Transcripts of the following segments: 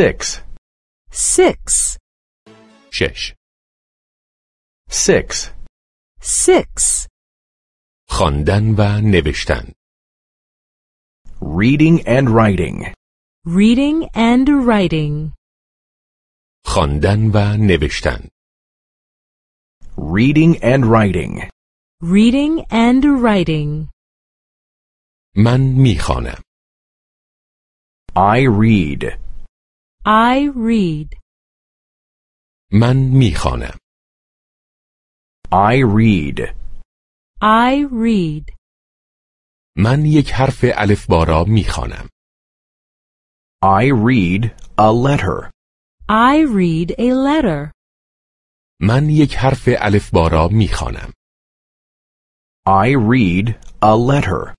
six, six, Shish. six, six, خواندن و نوشتن reading and writing, reading and writing, خواندن و نوشتن reading and writing. reading and writing. من میخوانم I read, I read. من میخوانم. I read. I read. من یک حرف الفبا را میخوانم. I read a letter. I read a letter. من یک حرف الفبا را میخوانم. I read a letter.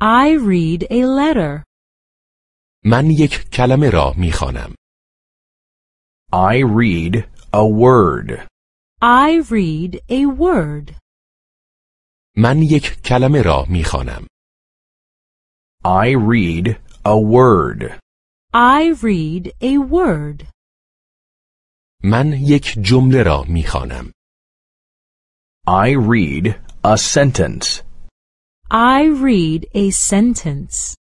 I read a letter. من یک کلمه را میخوانم. I read a word. I read a word. من یک کلمه را می I read a word. I read a word. من یک جمله را می I read a sentence. I read a sentence.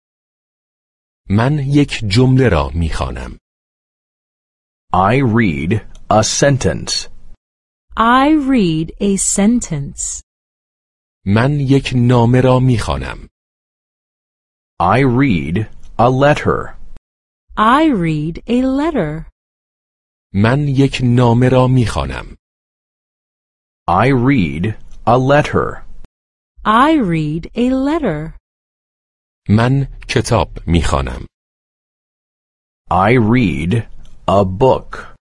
من یک جمله را می I read a sentence. I read a sentence. من یک نامه را I read a letter. I read a letter. من یک نامه را I read a letter. I read a letter. من کتاب میخوانم. I read a book.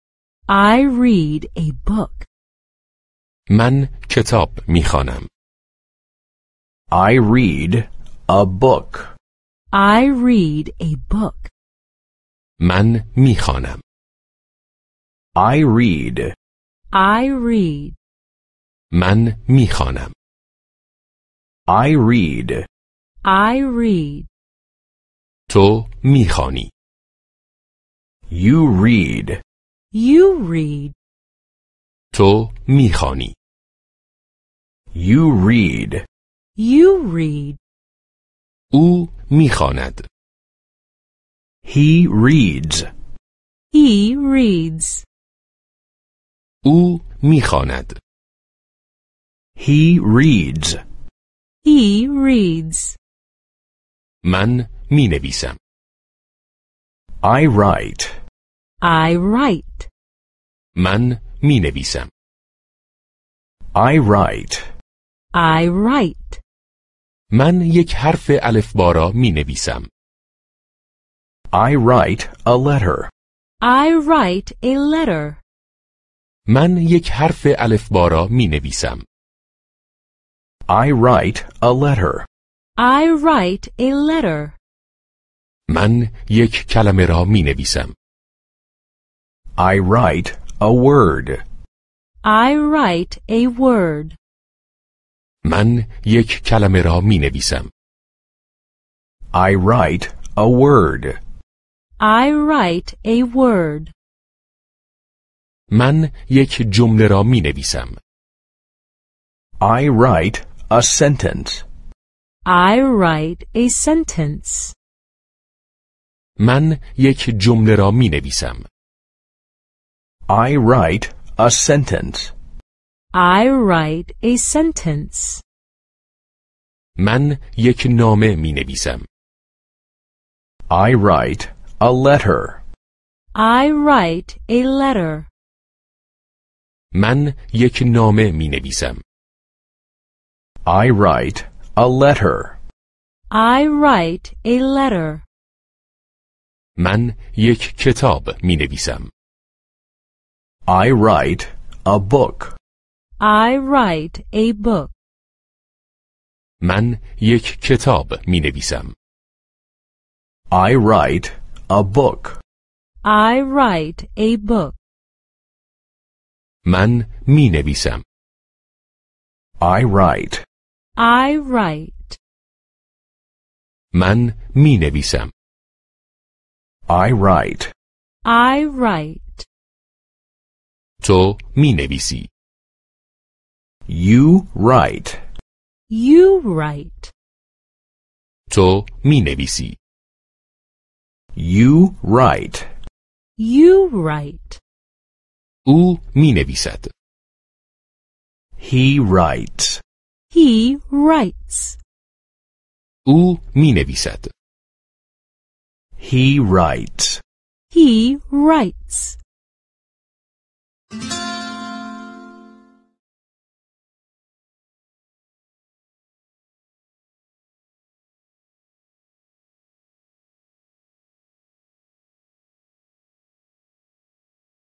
I read a book. من کتاب میخوانم. I read a book. I read a book. من میخوانم. I read. I read. من میخوانم. I read. I read. تو میخوانی. You read. You read. Tu mihani. You read. You read. U میخواند. He reads. He reads. U میخواند. He reads. He reads. Man می I write. I write. من می نویسم. I write. I write. من یک حرف الفبا می نویسم. I write a letter. I write a letter. من یک حرف الفبا را می نویسم. I write a letter. I write a letter. من یک کلمه را می نویسم. I write a word. I write a word. من یک کلمه را می نویسم. I write a word. I write a word. من یک جمله را می نویسم. I write a sentence. I write a sentence. من یک جمله را می نویسم. I write a sentence. I write a sentence. من یک نامه می نویسم. I write a letter. I write a letter. من یک نامه می نویسم. I write a letter. I write a letter. من یک کتاب می نویسم. I write a book. I write a book. من یک کتاب می نویسم. I write a book. I write a book. من می نویسم. I write. I write. من می نویسم. I write. I write. تو می نویسی. You write. You write. تو می نویسی. You write. You write. او می نویسد. He writes. He writes. او می نویسد. He writes. He writes. Thank you.